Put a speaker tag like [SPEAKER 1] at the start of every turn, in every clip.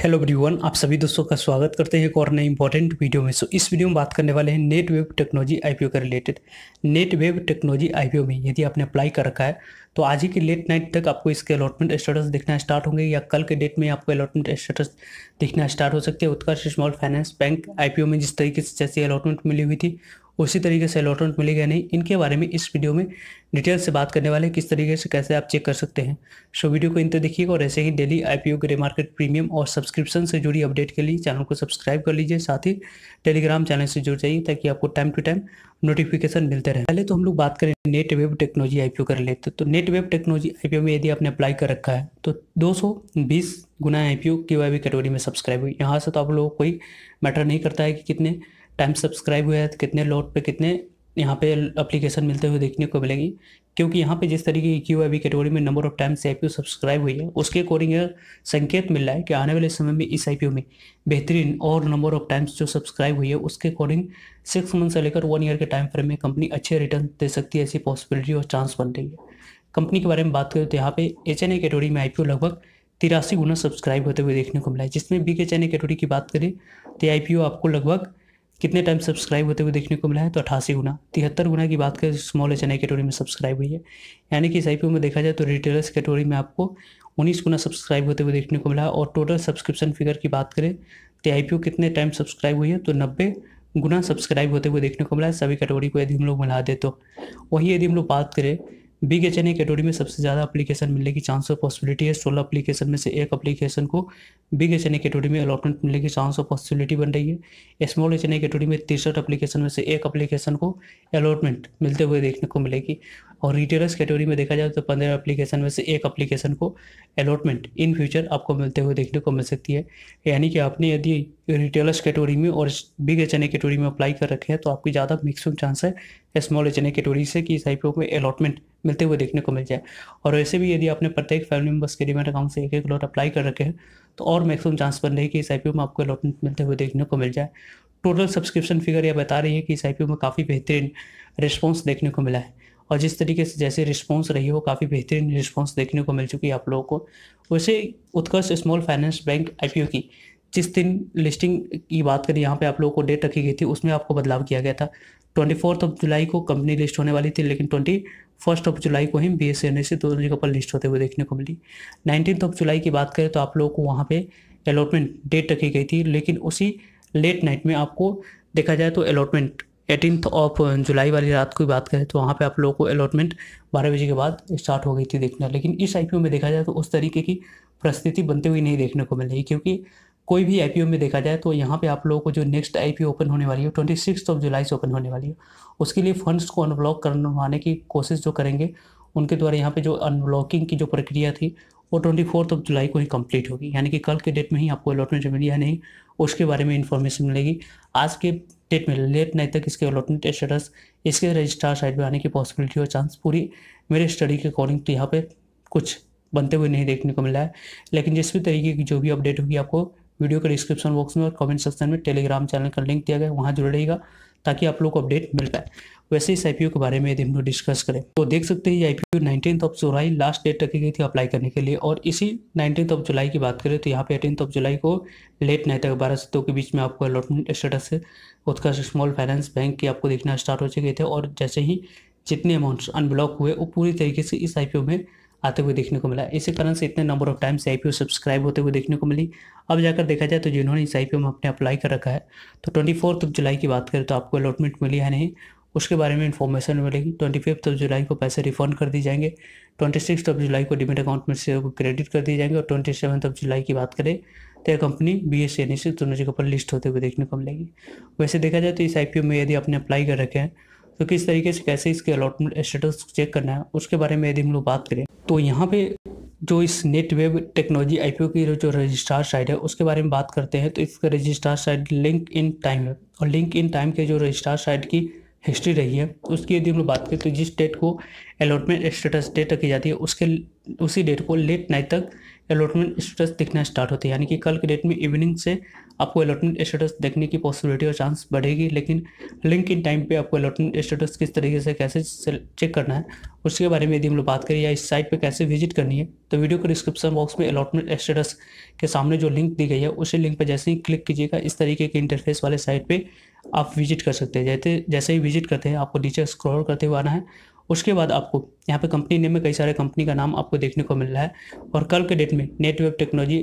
[SPEAKER 1] hello everyone आप सभी दोस्तों का स्वागत करते हैं एक और नए इंपॉर्टेंट वीडियो में सो इस वीडियो में बात करने वाले हैं नेट वेब टेक्नोलॉजी आईपीओ के related net web technology IPO में यदि आपने अप्लाई कर रखा है तो आज ही के लेट नाइट तक आपको इसके अलॉटमेंट स्टेटस देखना स्टार्ट होंगे या कल के डेट में आपको अलॉटमेंट स्टेटस देखना स्टार्ट हो सकते हैं Utkarsh small finance bank I में जिस तरीके से जैसी अलॉटमेंट मिली हुई थी उसी तरीके से अलॉटमेंट मिलेगा नहीं इनके बारे में इस वीडियो में डिटेल से बात करने वाले किस तरीके से कैसे आप चेक कर सकते हैं सो वीडियो को इन तो देखिएगा और ऐसे ही daily IPO grey market premium और सब्सक्रिप्शन से जुड़ी अपडेट के लिए चैनल को सब्सक्राइब कर लीजिए साथ ही टेलीग्राम चैनल से जुड़ जाइए ताकि आपको टाइम टू टाइम नोटिफिकेशन मिलते रहे पहले तो हम लोग बात करें नेट वेब टेक्नोलॉजी आईपीओ कर लेते तो नेट वेब टेक्नोलॉजी आईपीओ में यदि आपने अप्लाई कर रखा है तो 220 गुना आईपीओ वाई आई कैटेगरी में सब्सक्राइब हुई यहाँ से तो आप लोगों को कोई मैटर नहीं करता है कि कितने टाइम सब्सक्राइब हुआ है तो कितने लोड पे कितने यहाँ पे अप्लीकेशन मिलते हुए देखने को मिलेगी क्योंकि यहाँ पे जिस तरीके की क्यू आई कैटेगरी में number of times I P subscribe हुई है उसके अकॉर्डिंग संकेत मिल रहा है कि आने वाले समय में इस आई में बेहतरीन और नंबर ऑफ टाइम्स जो सब्सक्राइब हुई है उसके अकॉर्डिंग सिक्स मंथ से लेकर वन ईयर के टाइम फ्रेम में कंपनी अच्छे रिटर्न दे सकती है ऐसी पॉसिबिलिटी और चांस बन रही है कंपनी के बारे में बात करें तो यहाँ पे एच एन कैटेगरी में आई लगभग तिरासी गुना सब्सक्राइब होते हुए देखने को मिला है जिसमें बी के चैन कैटेगरी की बात करें तो आई आपको लगभग कितने टाइम सब्सक्राइब होते हुए देखने को मिला है तो अठासी गुना तिहत्तर गुना की बात करें small H N I category में सब्सक्राइब हुई है यानी कि इस आई में देखा जाए तो रिटेलर्स कैटेगरी में आपको उन्नीस गुना सब्सक्राइब होते हुए देखने को मिला है और टोटल सब्सक्रिप्शन फिगर की बात करें तो आई कितने टाइम सब्सक्राइब हुई है तो नब्बे गुना सब्सक्राइब होते हुए देखने को मिला है सभी कैटेगरी को यदि हम लोग मिला दे तो वहीं यदि हम लोग बात करें बिग एच एन ए में सबसे ज़्यादा अप्लीकेशन मिलने की चांस ऑफ पॉसिबिलिटी है सोलह अप्लीकेशन में से एक अप्लीकेशन को बिग एच एन ए में अलॉटमेंट मिलने की चांस ऑफ पॉसिबिलिटी बन रही है स्मॉल एच एन ए में तिरसठ अप्लीकेशन में से एक अप्लीकेशन को अलॉटमेंट मिलते हुए देखने को मिलेगी और रिटेलर्स कैटेगरी में देखा जाए तो पंद्रह अपलीकेशन में से एक अप्लीकेशन को अलॉटमेंट इन फ्यूचर आपको मिलते हुए देखने को मिल सकती है यानी कि आपने यदि रिटेलर्स कैटेगरी में और big H N A category में अप्लाई कर रखे हैं तो आपकी ज़्यादा मैक्सिमम चांस है स्मॉल एच एन कैटेगरी से कि इस आई में अलॉटमेंट मिलते हुए देखने को मिल जाए और वैसे भी यदि आपने प्रत्येक फैमिली मेम्बर्स के डिमेट अकाउंट से एक एक लॉट अप्लाई कर रखे हैं तो और मैक्सिमम चांस बन रही है कि इस आई में आपको अलॉटमेंट मिलते हुए देखने को मिल जाए टोटल सब्सक्रिप्शन फिगर यह बता रही है कि इस आई में काफ़ी बेहतरीन रिस्पॉन्स देखने को मिला है और जिस तरीके से जैसे रिस्पॉन्स रही हो काफ़ी बेहतरीन रिस्पॉन्स देखने को मिल चुकी है आप लोगों को वैसे Utkarsh small finance bank I की जिस दिन लिस्टिंग की बात करें यहाँ पे आप लोगों को डेट रखी गई थी उसमें आपको बदलाव किया गया था ट्वेंटी फोर्थ ऑफ जुलाई को कंपनी लिस्ट होने वाली थी लेकिन ट्वेंटी फर्स्ट ऑफ जुलाई को ही बी एस एन एस से दोनों जगह पर लिस्ट होते हुए देखने को मिली नाइनटीन ऑफ जुलाई की बात करें तो आप लोगों को वहाँ पे अलॉटमेंट डेट रखी गई थी लेकिन उसी लेट नाइट में आपको देखा जाए तो अलॉटमेंट एटीनथ ऑफ जुलाई वाली रात की बात करें तो वहाँ पे आप लोगों को अलॉटमेंट बारह बजे के बाद स्टार्ट हो गई थी देखना लेकिन इस आईपीओ में देखा जाए तो उस तरीके की परिस्थिति बनते हुई नहीं देखने को मिल रही क्योंकि कोई भी आई में देखा जाए तो यहाँ पे आप लोगों को जो नेक्स्ट आई ओपन होने वाली है ट्वेंटी सिक्स ऑफ जुलाई से ओपन होने वाली है उसके लिए फंड्स को अनब्लॉक करवाने की कोशिश जो करेंगे उनके द्वारा यहाँ पे जो अनब्लॉकिंग की जो प्रक्रिया थी वो ट्वेंटी फोर्थ ऑफ जुलाई को ही कंप्लीट होगी यानी कि कल के डेट में ही आपको अलॉटमेंट मिली या नहीं उसके बारे में इन्फॉर्मेशन मिलेगी आज के डेट में लेट नाइट तक इसके अलॉटमेंट स्टेटस इसके रजिस्ट्रार साइड पर आने की पॉसिबिलिटी और चांस पूरी मेरे स्टडी के अकॉर्डिंग तो यहाँ पर कुछ बनते हुए नहीं देखने को मिला है लेकिन जिस भी तरीके की जो भी अपडेट होगी आपको वीडियो के डिस्क्रिप्शन बॉक्स में और कमेंट सेक्शन में टेलीग्राम चैनल का लिंक दिया गया वहाँ जुड़े रहेगा ताकि आप लोग को अपडेट मिल पाए वैसे इस आई के बारे में यदि हम लोग डिस्कस करें तो देख सकते हैं ये IPO nineteen of July last date रखी गई थी अप्लाई करने के लिए और इसी नाइनटीन ऑफ जुलाई की बात करें तो यहाँ पे एटीन ऑफ जुलाई को लेट नाइट तक बारह सितों के बीच में आपको अलॉटमेंट स्टेटस है उसका स्मॉल फाइनेंस बैंक की आपको देखना स्टार्ट हो चुके थे और जैसे ही जितने अमाउंट्स अनब्लॉक हुए वो पूरी तरीके से इस आई में आते हुए देखने को मिला इसी कारण से इतने number of times I subscribe होते हुए देखने को मिली अब जाकर देखा जाए तो जिन्होंने इस आई में अपने अप्लाई कर रखा है तो ट्वेंटी फोर्थ ऑफ जुलाई की बात करें तो आपको अलॉटमेंट मिली है नहीं उसके बारे में इन्फॉर्मेशन मिलेगी ट्वेंटी फिफ्थ ऑफ जुलाई को पैसे रिफंड कर दिए जाएंगे ट्वेंटी सिक्स ऑफ जुलाई को डिमेट अकाउंट में से क्रेडिट कर दिए जाएंगे और ट्वेंटी सेवन्थ ऑफ जुलाई की बात करें तो यह company B S N S दोनों जगह पर लिस्ट होते हुए देखने को मिलेगी वैसे देखा जाए तो इस आई में यदि आपने अप्लाई कर रखे हैं तो किस तरीके से कैसे इसके अलॉटमेंट स्टेटस चेक करना है उसके बारे में यदि हम लोग बात करें तो यहाँ पे जो इस नेट वेब टेक्नोलॉजी आईपीओ की जो रजिस्ट्रार साइट है उसके बारे में बात करते हैं तो इसका registrar site link Intime है और लिंक इन टाइम के जो रजिस्ट्रार साइट की हिस्ट्री रही है उसकी यदि हम लोग बात करें तो जिस डेट को अलॉटमेंट स्टेटस डेट रखी जाती है उसके उसी डेट को लेट नाइट तक अलॉटमेंट स्टेटस दिखना स्टार्ट होता है यानी कि कल के डेट में इवनिंग से आपको अलॉटमेंट स्टेटस देखने की पॉसिबिलिटी और चांस बढ़ेगी लेकिन लिंक इन टाइम पे आपको अलॉटमेंट स्टेटस किस तरीके से कैसे चेक करना है उसके बारे में यदि हम लोग बात करें या इस साइट पे कैसे विजिट करनी है तो वीडियो के डिस्क्रिप्शन बॉक्स में अलॉटमेंट स्टेटस के सामने जो लिंक दी गई है उसी लिंक पर जैसे ही क्लिक कीजिएगा इस तरीके के इंटरफेस वाले साइट पर आप विजिट कर सकते हैं जैसे जैसे ही विजिट करते हैं आपको नीचे स्क्रॉल करते हुए आना है उसके बाद आपको यहाँ पे कंपनी नेम में कई सारे कंपनी का नाम आपको देखने को मिल रहा है और कल के डेट में नेटवेब टेक्नोलॉजी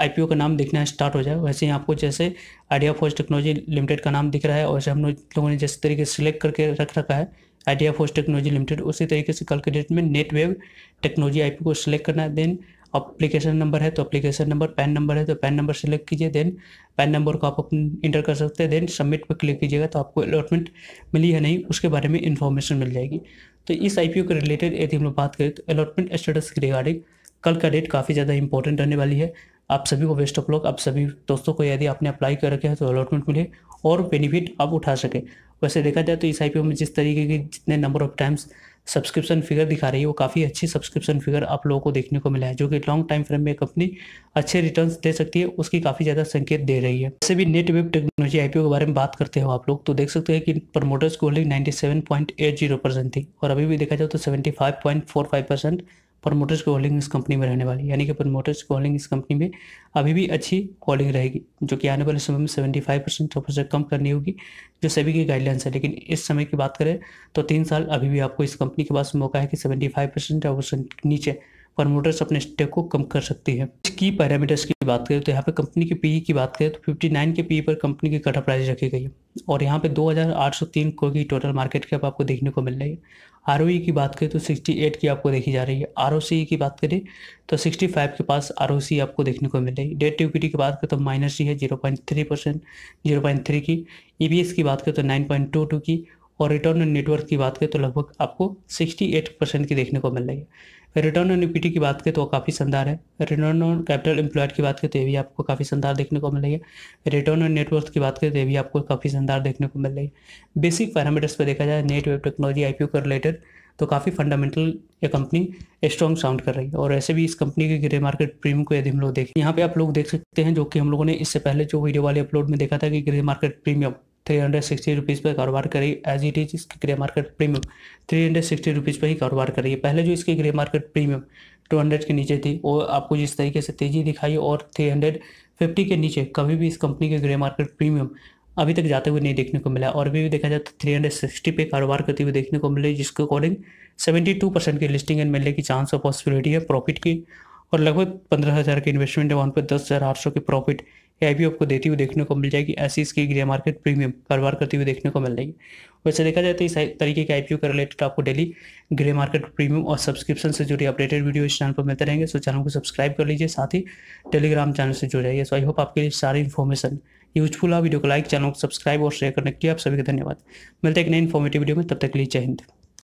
[SPEAKER 1] आई का नाम दिखना स्टार्ट हो जाए वैसे ही आपको जैसे आइडिया फोर्स टेक्नोलॉजी लिमिटेड का नाम दिख रहा है और हम लोगों ने जिस तरीके से सिलेक्ट करके रख रखा है आइडिया फोर्स टेक्नोलॉजी लिमिटेड उसी तरीके से कल के डेट में नेटवेव टेक्नोलॉजी आई को सिलेक्ट करना है देन अप्लीकेशन नंबर है तो अप्लीकेशन नंबर पैन नंबर है तो पैन नंबर सेलेक्ट कीजिए देन पैन नंबर को आप अपन इंटर कर सकते हैं देन सबमिट पर क्लिक कीजिएगा तो आपको अलॉटमेंट मिली है नहीं उसके बारे में इन्फॉर्मेशन मिल जाएगी तो इस आई के रिलेटेड यदि हम लोग बात करें तो अलॉटमेंट स्टेटस के रिगार्डिंग कल का डेट काफ़ी ज़्यादा इंपॉर्टेंट रहने वाली है आप सभी को बेस्ट ऑफ लॉक आप सभी दोस्तों को यदि आपने अप्लाई कर रखे हैं तो अलॉटमेंट मिले और बेनिफिट आप उठा सके वैसे देखा जाए तो इस आई में जिस तरीके की जितने number of times subscription figure दिखा रही है वो काफ़ी अच्छी सब्सक्रिप्शन फिगर आप लोगों को देखने को मिला है जो कि लॉन्ग टाइम फ्रेम में कंपनी अच्छे रिटर्न दे सकती है उसकी काफ़ी ज़्यादा संकेत दे रही है जैसे भी नेट वेब टेक्नोलॉजी आईपीओ के बारे में बात करते हो आप लोग तो देख सकते हैं कि प्रमोटर्स की होल्डिंग नाइन्टी थी और अभी भी देखा जाए तो सेवेंटी परसेंट प्रमोटर्स की होल्डिंग इस कंपनी में रहने वाली यानी कि प्रमोटर्स की होल्डिंग इस कंपनी में अभी भी अच्छी होल्डिंग रहेगी जो कि आने वाले समय में सेवेंटी फाइव परसेंट थोड़ा से कम करनी होगी जो सभी की गाइडलाइंस है लेकिन इस समय की बात करें तो तीन साल अभी भी आपको इस कंपनी के पास मौका है कि सेवेंटी फाइव परसेंट से नीचे प्रमोटर्स अपने स्टेक को कम कर सकती है की पैरामीटर्स की बात करें तो यहाँ पे कंपनी के पी की बात करें तो 59 के पी e पर कंपनी की कटा प्राइस रखी गई है और यहाँ पे 2803 को की टोटल मार्केट कैप आपको देखने को मिल रही है आर e की बात करें तो 68 की आपको देखी जा रही है आर e की बात करें तो 65 के पास आर आपको देखने को मिल रही है डेट इक्विटी की बात करें तो माइनस ही है zero point three percent zero point three की ई की बात करें तो नाइन पॉइंट टू टू की और रिटर्न ऑन नेटवर्क की बात करें तो लगभग आपको 68 परसेंट की देखने को मिल रही है रिटर्न ऑन इक्विटी की बात करें तो काफ़ी शानदार है रिटर्न ऑन कैपिटल एम्प्लॉयड की बात करें तो ये भी आपको काफ़ी शानदार देखने को मिल रही है रिटर्न ऑन नेटवर्क की बात करें तो ये भी आपको काफ़ी शानदार देखने को मिल रही है बेसिक पैरामीटर्स पर देखा जाए नेट वेब टेक्नोलॉजी आई के रिलेटेड तो काफ़ी फंडामेंटल ये कंपनी स्ट्रॉन्ग साउंड कर रही है और ऐसे भी इस कंपनी के ग्रे मार्केट प्रीमियम को यदि हम लोग देखें यहाँ पे आप लोग देख सकते हैं जो कि हम लोगों ने इससे पहले जो वीडियो वाले अपलोड में देखा था कि grey market premium three hundred sixty rupees पर कारोबार करिए एज इट इज इसकी grey market premium three hundred sixty rupees पर ही कारोबार करिए पहले जो इसकी grey market premium two hundred के नीचे थी वो आपको जिस तरीके से तेज़ी दिखाई और थ्री हंड्रेड फिफ्टी के नीचे कभी भी इस कंपनी के ग्रे मार्केट प्रीमियम अभी तक जाते हुए नहीं देखने को मिला और अभी भी देखा जाए तो थ्री हंड्रेड सिक्सटी पे कारोबार करते हुए देखने को मिले जिसके अकॉर्डिंग सेवेंटी टू परसेंट की लिस्टिंग एंड मिलने की चांस और पॉसिबिलिटी है प्रॉफिट की और लगभग पंद्रह हज़ार की इन्वेस्टमेंट है वहाँ पर दस हज़ार आठ सौ की प्रॉफिट ए भी आपको देती हुई देखने को मिल जाएगी ऐसी इसकी ग्रे मार्केट प्रीमियम कारोबार करती हुई देखने को मिल जाएगी वैसे देखा जाए तो इस तरीके के आईपीओ के रिलेटेड आपको डेली ग्रे मार्केट प्रीमियम और सब्सक्रिप्शन से जुड़ी अपडेटेड वीडियो इस चैनल पर मिलते रहेंगे सो चैनल को सब्सक्राइब कर लीजिए साथ ही टेलीग्राम चैनल से जुड़ जाइए सो आई होप आपके लिए सारी इन्फॉर्मेशन यूजफुल है वीडियो को लाइक चैनल को सब्सक्राइब और शेयर करने के लिए आप सभी का धन्यवाद मिलते हैं एक नई इन्फॉर्मेटिव वीडियो में तब तक के लिए जय हिंद